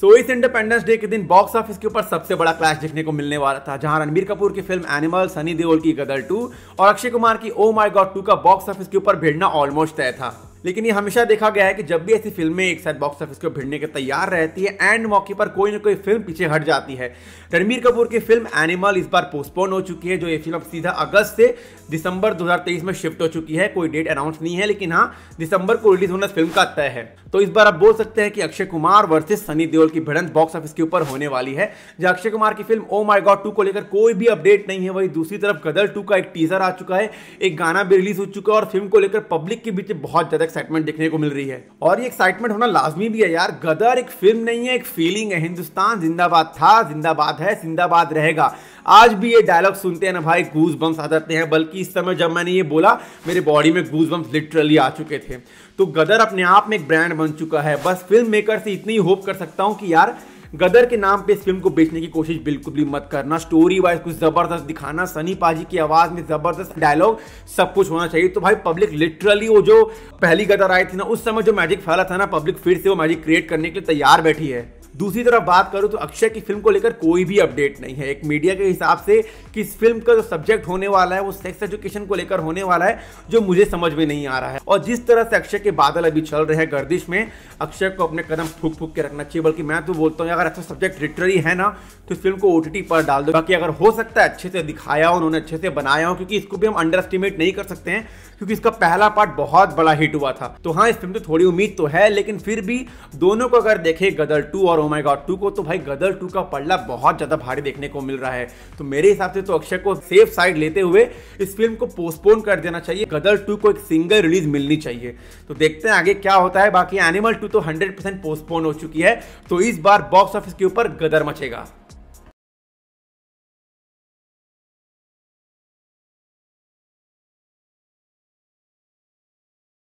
सो इस independence day के दिन बॉक्स ऑफिस के ऊपर सबसे बड़ा क्लैश देखने को मिलने वाला था जहां रणबीर कपूर की फिल्म एनिमल सनी देओल की गदर टू और अक्षय कुमार की ओ माई गॉड टू का बॉक्स ऑफिस के ऊपर भिड़ना ऑलमोस्ट तय था लेकिन ये हमेशा देखा गया है कि जब भी ऐसी फिल्में एक साथ बॉक्स ऑफिस को भिड़ने के तैयार रहती है एंड मौके पर कोई ना कोई फिल्म पीछे हट जाती है रणबीर कपूर की फिल्म एनिमल इस बार पोस्टपोन हो चुकी है जो ये फिल्म अब सीधा अगस्त से दिसंबर 2023 में शिफ्ट हो चुकी है कोई डेट अनाउंस नहीं है लेकिन हाँ दिसंबर को रिलीज होना फिल्म का तय है तो इस बार आप बोल सकते हैं कि अक्षय कुमार वर्सेस सनी देओल की भिड़ंत बॉक्स ऑफिस के ऊपर होने वाली है जहाँ अक्षय कुमार की फिल्म ओ माई गॉड टू को लेकर कोई भी अपडेट नहीं है वही दूसरी तरफ गदर टू का एक टीजर आ चुका है एक गाना भी रिलीज हो चुका है और फिल्म को लेकर पब्लिक के बीच बहुत ज्यादा एक्साइटमेंट देखने को मिल रही है और ये एक्साइटमेंट होना लाजमी भी है यार गदर एक फिल्म नहीं है एक फीलिंग है हिंदुस्तान जिंदाबाद था जिंदाबाद है जिंदाबाद रहेगा आज भी ये डायलॉग सुनते हैं ना भाई गूज बम्स आ जाते हैं बल्कि इस समय जब मैंने ये बोला मेरे बॉडी में गूज बम्स लिटरली आ चुके थे तो गदर अपने आप में एक ब्रांड बन चुका है बस फिल्म मेकर से इतनी होप कर सकता हूँ कि यार गदर के नाम पे इस फिल्म को बेचने की कोशिश बिल्कुल भी मत करना स्टोरी वाइज कुछ ज़बरदस्त दिखाना सनी पाजी की आवाज़ में ज़बरदस्त डायलॉग सब कुछ होना चाहिए तो भाई पब्लिक लिटरली वो जो पहली गदर आई थी ना उस समय जो मैजिक फैला था ना पब्लिक फिर से वो मैजिक क्रिएट करने के लिए तैयार बैठी है दूसरी तरफ बात करूं तो अक्षय की फिल्म को लेकर कोई भी अपडेट नहीं है एक मीडिया के हिसाब से कि इस फिल्म का जो सब्जेक्ट होने वाला है वो सेक्स एजुकेशन को लेकर होने वाला है जो मुझे समझ में नहीं आ रहा है और जिस तरह से अक्षय के बादल अभी चल रहे हैं गर्दिश में अक्षय को अपने कदम फूक फूक के रखना चाहिए बल्कि मैं तो बोलता हूँ अगर अच्छा सब्जेक्ट लिटरेरी है ना तो इस फिल्म को ओ पर डाल दो बाकी अगर हो सकता है अच्छे से दिखाया उन्होंने अच्छे से बनाया हो क्योंकि इसको भी हम अंडर एस्टिमेट नहीं कर सकते हैं क्योंकि इसका पहला पार्ट बहुत बड़ा हिट हुआ था तो हाँ इस फिल्म से थोड़ी उम्मीद तो है लेकिन फिर भी दोनों को अगर देखे गदर टू और माय गॉड टू को तो भाई गदर टू का पल्ला बहुत ज़्यादा भारी देखने को मिल रहा है तो मेरे हिसाब से तो अक्षय को सेफ साइड लेते हुए इस फिल्म को पोस्टपोन कर देना चाहिए गदर टू को एक सिंगल रिलीज मिलनी चाहिए तो देखते हैं आगे क्या होता है बाकी एनिमल टू तो हंड्रेड पोस्टपोन हो चुकी है तो इस बार बॉक्स ऑफिस के ऊपर गदर मचेगा